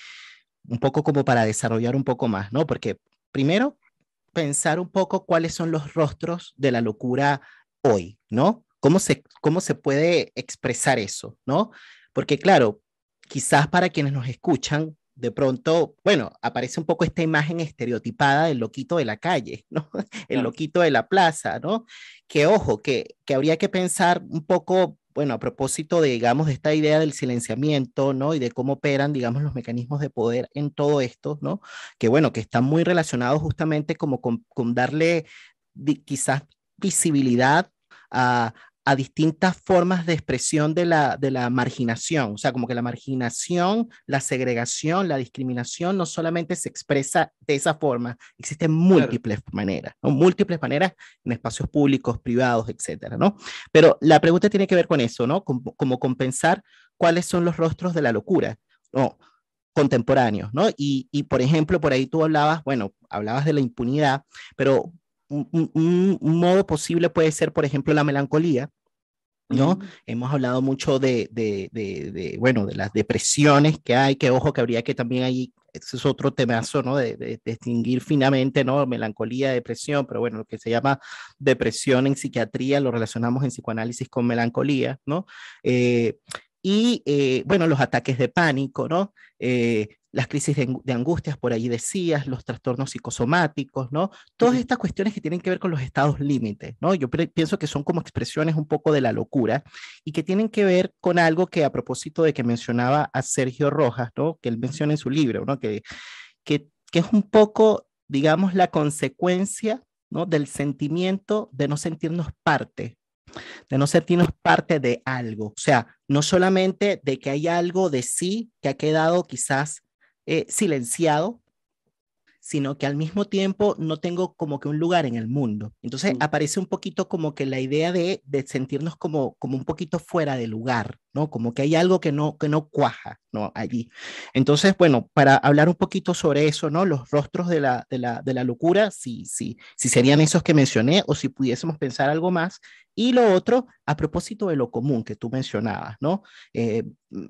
un poco como para desarrollar un poco más, ¿no? Porque primero, pensar un poco cuáles son los rostros de la locura hoy, ¿no? ¿Cómo se, cómo se puede expresar eso? ¿no? Porque claro, quizás para quienes nos escuchan, de pronto, bueno, aparece un poco esta imagen estereotipada del loquito de la calle, ¿no? [LAUGHS] El loquito de la plaza, ¿no? Que ojo, que, que habría que pensar un poco, bueno, a propósito de, digamos, de esta idea del silenciamiento, ¿no? Y de cómo operan, digamos, los mecanismos de poder en todo esto, ¿no? Que bueno, que están muy relacionados justamente como con darle quizás visibilidad a, a distintas formas de expresión de la, de la marginación. O sea, como que la marginación, la segregación, la discriminación no solamente se expresa de esa forma, existen múltiples maneras, múltiples maneras en espacios públicos, privados, etcétera, ¿no? Pero la pregunta tiene que ver con eso, ¿no? Como, compensar cuáles son los rostros de la locura, ¿no? contemporáneos, ¿no? Y, y, por ejemplo, por ahí tú hablabas, bueno, hablabas de la impunidad, pero un, modo posible puede ser, por ejemplo, la melancolía, ¿no? Hemos hablado mucho de, bueno, de las depresiones que hay, que ojo, que habría que también ahí, ese es otro temazo, ¿no? De, distinguir finamente, ¿no? Melancolía, depresión, pero bueno, lo que se llama depresión en psiquiatría lo relacionamos en psicoanálisis con melancolía, ¿no? Eh, y eh, bueno, los ataques de pánico, ¿no? Eh, las crisis de, angustias, por ahí decías, los trastornos psicosomáticos, ¿no? Todas estas cuestiones que tienen que ver con los estados límites, ¿no? Yo pienso que son como expresiones un poco de la locura y que tienen que ver con algo que a propósito de que mencionaba a Sergio Rojas, ¿no? Que él menciona en su libro, ¿no? Que, que, que es un poco, digamos, la consecuencia, ¿no? Del sentimiento de no sentirnos parte, de no sentirnos parte de algo. O sea, no solamente de que hay algo de sí que ha quedado quizás eh, silenciado, sino que al mismo tiempo no tengo como que un lugar en el mundo. Entonces aparece un poquito como que la idea de, sentirnos como, como un poquito fuera de lugar, ¿no? Como que hay algo que no, que no cuaja, ¿no? Allí. Entonces, bueno, para hablar un poquito sobre eso, ¿no? Los rostros de la, de la, de la locura, sí sí si serían esos que mencioné o si pudiésemos pensar algo más, y lo otro, a propósito de lo común que tú mencionabas, ¿no? Eh,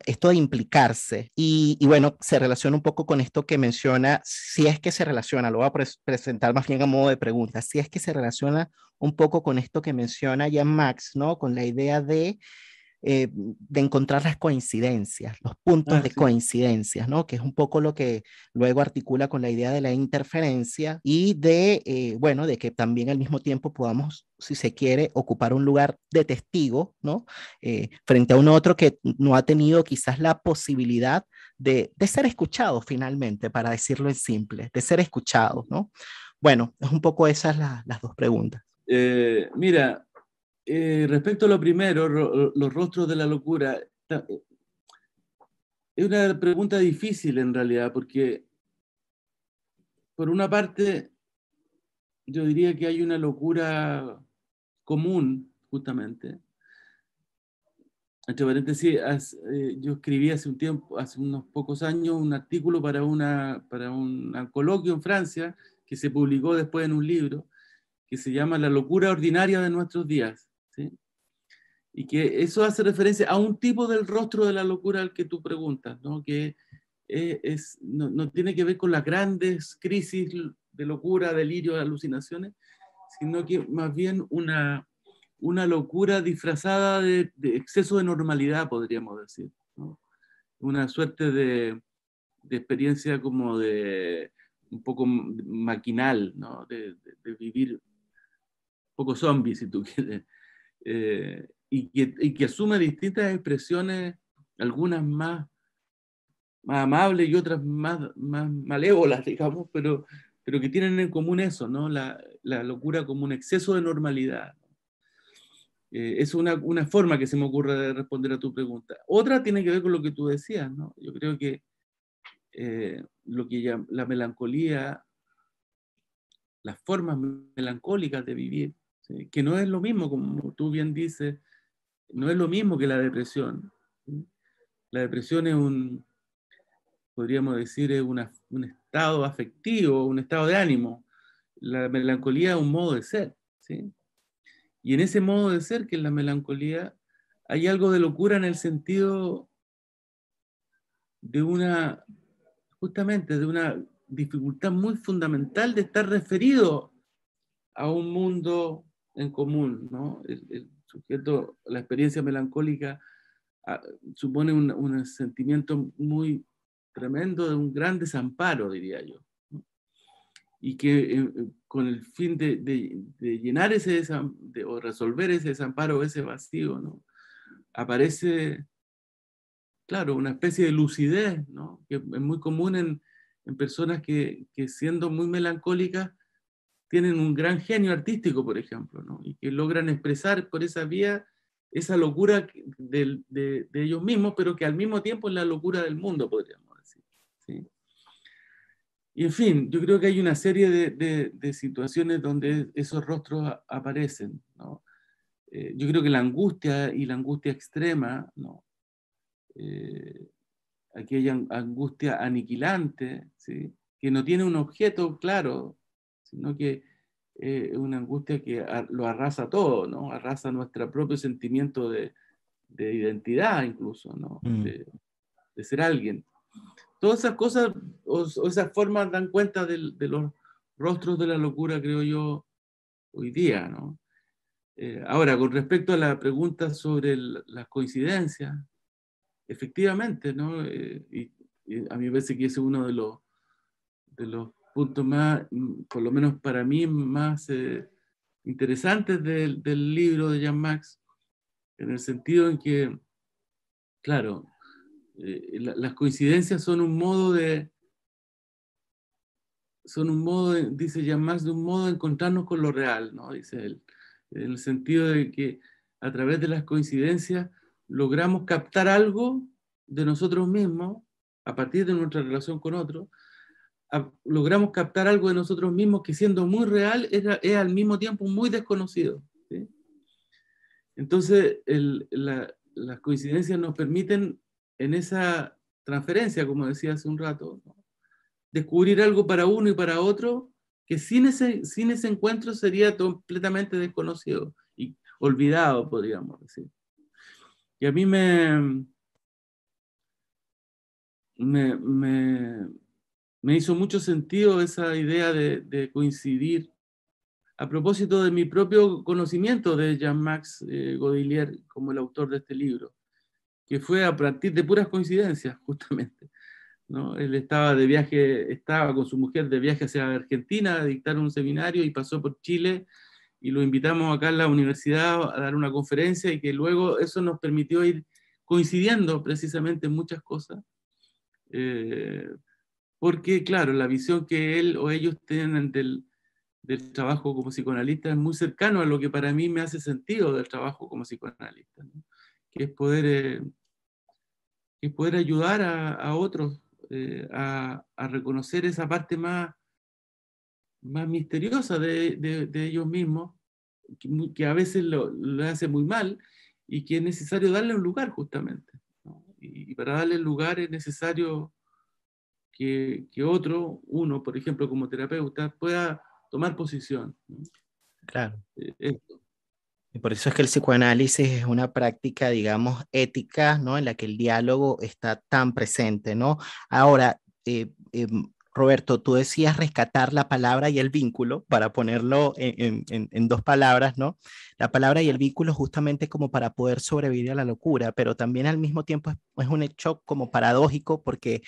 esto de implicarse. Y, bueno, se relaciona un poco con esto que menciona, si es que se relaciona, lo voy a presentar más bien a modo de pregunta, si es que se relaciona un poco con esto que menciona ya Max, ¿no? Con la idea de eh, de encontrar las coincidencias, los puntos de coincidencias, ¿no? Que es un poco lo que luego articula con la idea de la interferencia y de, eh, bueno, de que también al mismo tiempo podamos, si se quiere, ocupar un lugar de testigo, ¿no? Eh, frente a un otro que no ha tenido quizás la posibilidad de, ser escuchado finalmente, para decirlo en simple, de ser escuchado, ¿no? Bueno, es un poco esas las dos preguntas. mira, eh, respecto a lo primero, los rostros de la locura, eh, es una pregunta difícil en realidad, porque por una parte yo diría que hay una locura común, justamente. Entre paréntesis, eh, yo escribí hace un tiempo, hace unos pocos años, un artículo para, una, para un coloquio en Francia que se publicó después en un libro que se llama La locura ordinaria de nuestros días y que eso hace referencia a un tipo del rostro de la locura al que tú preguntas, ¿no? que eh, es, no, tiene que ver con las grandes crisis de locura, delirio, alucinaciones, sino que más bien una, una locura disfrazada de, exceso de normalidad, podríamos decir. ¿no? Una suerte de, de experiencia como de un poco maquinal, ¿no? de, vivir un poco zombie, si tú quieres. Eh, y que, asume distintas expresiones, algunas más, amables y otras más, malévolas, [LAUGHS] digamos, pero, que tienen en común eso, La, locura como un exceso de normalidad. Eh, es una, forma que se me ocurre de responder a tu pregunta. Otra tiene que ver con lo que tú decías, Yo creo que eh, lo que la melancolía, las formas melancólicas de vivir, que no es lo mismo, como tú bien dices, no es lo mismo que la depresión. La depresión es un, podríamos decir, es un estado afectivo, un estado de ánimo. La melancolía es un modo de ser. ¿sí? Y en ese modo de ser, que es la melancolía, hay algo de locura en el sentido de una, justamente, de una dificultad muy fundamental de estar referido a un mundo en común, ¿no? la experiencia melancólica supone un, sentimiento muy tremendo de un gran desamparo, diría yo. Y que eh, con el fin de, llenar ese desamparo, o resolver ese desamparo, ese vacío, aparece, claro, una especie de lucidez, que es muy común en, personas que siendo muy melancólicas, tienen un gran genio artístico, por ejemplo, y que logran expresar por esa vía esa locura de, ellos mismos, pero que al mismo tiempo es la locura del mundo, podríamos decir. Y en fin, yo creo que hay una serie de, situaciones donde esos rostros aparecen. Eh, yo creo que la angustia y la angustia extrema, ¿no? Eh, aquella angustia aniquilante, que no tiene un objeto claro, sino que eh, es una angustia que lo arrasa todo, ¿no? Arrasa nuestro propio sentimiento de, de identidad incluso, ¿no? Mm. De, ser alguien. Todas esas cosas o, esas formas dan cuenta de, los rostros de la locura, creo yo, hoy día, ¿no? Eh, ahora, con respecto a la pregunta sobre las coincidencias, efectivamente, ¿no? Eh, y, a mí me parece que es uno de los, de los punto más, mm, por lo menos para mí, más eh, interesante interesantes del, libro de Jan Max, en el sentido en que, claro, eh, las coincidencias son un modo de, son un modo, dice Jan Max, de un modo de encontrarnos con lo real, ¿no? Dice él, en el sentido de que a través de las coincidencias logramos captar algo de nosotros mismos a partir de nuestra relación con otro, logramos captar algo de nosotros mismos que siendo muy real es, al mismo tiempo muy desconocido. Entonces, las coincidencias nos permiten en esa transferencia, como decía hace un rato, descubrir algo para uno y para otro que sin ese, sin ese encuentro sería completamente desconocido y olvidado, podríamos decir. Y a mí me, me me hizo mucho sentido esa idea de, coincidir. A propósito de mi propio conocimiento de Jean-Max eh, Godilier como el autor de este libro, que fue a partir de puras coincidencias, [LAUGHS] justamente. ¿no? Él estaba de viaje, estaba con su mujer de viaje hacia Argentina a dictar un seminario y pasó por Chile y lo invitamos acá a la universidad a dar una conferencia y que luego eso nos permitió ir coincidiendo precisamente en muchas cosas. Eh, porque claro, la visión que él o ellos tienen del, trabajo como psicoanalista es muy cercano a lo que para mí me hace sentido del trabajo como psicoanalista, que es poder, eh, poder ayudar a, otros eh, a, reconocer esa parte más, misteriosa de, de, ellos mismos, que, a veces lo, hace muy mal y que es necesario darle un lugar justamente. Y, para darle lugar es necesario que, otro, uno, por ejemplo, como terapeuta, pueda tomar posición. Claro. Eh, y por eso es que el psicoanálisis es una práctica, digamos, ética, ¿no? En la que el diálogo está tan presente, ¿no? Ahora, eh, eh, Roberto, tú decías rescatar la palabra y el vínculo, para ponerlo en, dos palabras, ¿no? La palabra y el vínculo justamente como para poder sobrevivir a la locura, pero también al mismo tiempo es, es un hecho como paradójico porque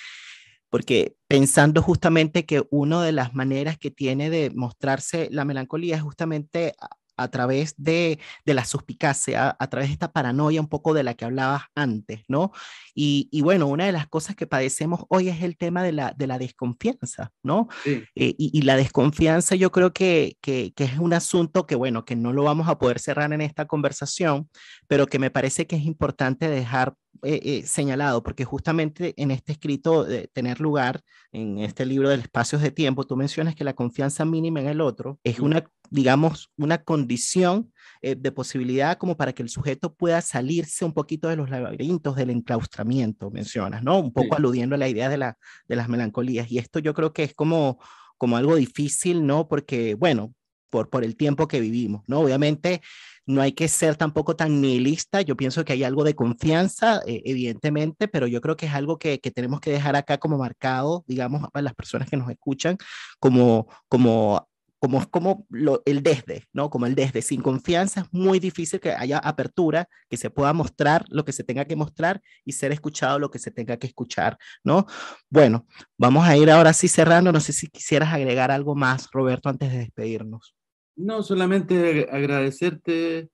porque pensando justamente que una de las maneras que tiene de mostrarse la melancolía es justamente a, través de, la suspicacia, a, través de esta paranoia un poco de la que hablabas antes, ¿no? Y, bueno, una de las cosas que padecemos hoy es el tema de la, de la desconfianza, ¿no? Eh, y, la desconfianza yo creo que, que, que, es un asunto que, bueno, que no lo vamos a poder cerrar en esta conversación, pero que me parece que es importante dejar eh, eh, señalado, porque justamente en este escrito de tener lugar, en este libro del espacios de tiempo, tú mencionas que la confianza mínima en el otro es una, digamos, una condición eh, de posibilidad como para que el sujeto pueda salirse un poquito de los laberintos del enclaustramiento, mencionas, ¿no? Un poco aludiendo a la idea de, la, de las melancolías. Y esto yo creo que es como como algo difícil, ¿no? Porque, bueno, por, por el tiempo que vivimos, ¿no? Obviamente no hay que ser tampoco tan nihilista, yo pienso que hay algo de confianza, e, evidentemente, pero yo creo que es algo que, que, tenemos que dejar acá como marcado, digamos, para las personas que nos escuchan, como, como como es como el desde, ¿no? Como el desde. Sin confianza es muy difícil que haya apertura, que se pueda mostrar lo que se tenga que mostrar y ser escuchado lo que se tenga que escuchar, ¿no? Bueno, vamos a ir ahora sí cerrando. No sé si quisieras agregar algo más, Roberto, antes de despedirnos. No, solamente agradecerte eh,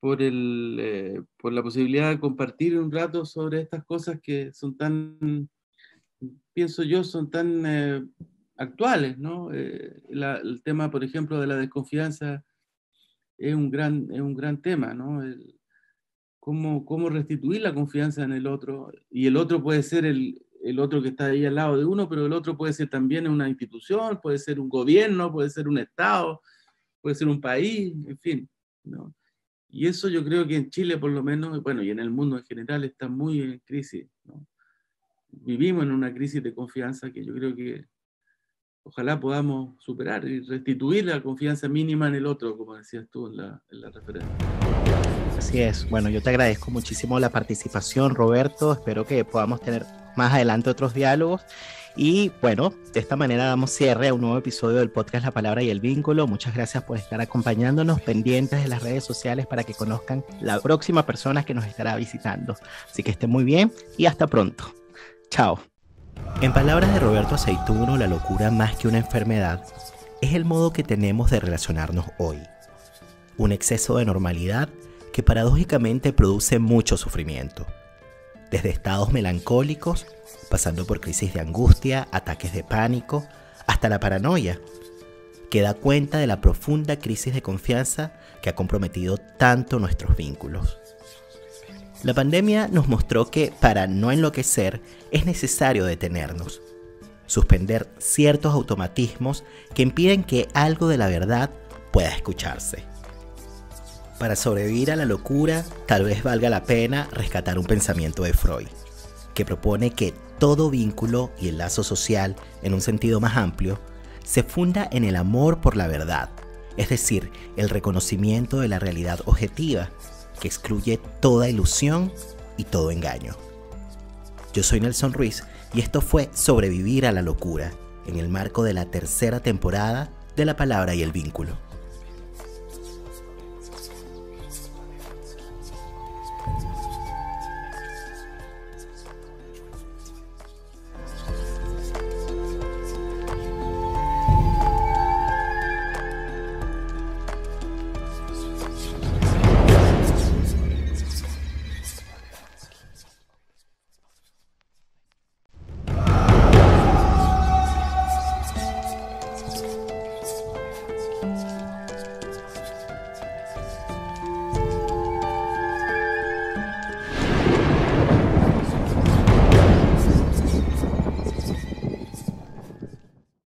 por, la posibilidad de compartir un rato sobre estas cosas que son tan, pienso yo, son tan eh, actuales, ¿no? Eh, el tema, por ejemplo, de la desconfianza es un gran, tema, ¿no? cómo, restituir la confianza en el otro, y el otro puede ser el, el otro que está ahí al lado de uno, pero el otro puede ser también una institución, puede ser un gobierno, puede ser un Estado, puede ser un país, en fin, ¿no? Y eso yo creo que en Chile por lo menos, bueno, y en el mundo en general está muy en crisis, Vivimos en una crisis de confianza que yo creo que ojalá podamos superar y restituir la confianza mínima en el otro, como decías tú la, en la referencia. Así es. Bueno, yo te agradezco muchísimo la participación, Roberto. Espero que podamos tener más adelante otros diálogos y bueno, de esta manera damos cierre a un nuevo episodio del podcast La Palabra y el Vínculo. Muchas gracias por estar acompañándonos, pendientes de las redes sociales para que conozcan la próxima persona que nos estará visitando. Así que estén muy bien y hasta pronto. Chao. En palabras de Roberto Aceituno, la locura más que una enfermedad es el modo que tenemos de relacionarnos hoy. Un exceso de normalidad que paradójicamente produce mucho sufrimiento desde estados melancólicos, pasando por crisis de angustia, ataques de pánico, hasta la paranoia, que da cuenta de la profunda crisis de confianza que ha comprometido tanto nuestros vínculos. La pandemia nos mostró que para no enloquecer es necesario detenernos, suspender ciertos automatismos que impiden que algo de la verdad pueda escucharse para sobrevivir a la locura, tal vez valga la pena rescatar un pensamiento de Freud, que propone que todo vínculo y el lazo social, en un sentido más amplio, se funda en el amor por la verdad, es decir, el reconocimiento de la realidad objetiva, que excluye toda ilusión y todo engaño. Yo soy Nelson Ruiz y esto fue Sobrevivir a la Locura, en el marco de la tercera temporada de La Palabra y el Vínculo.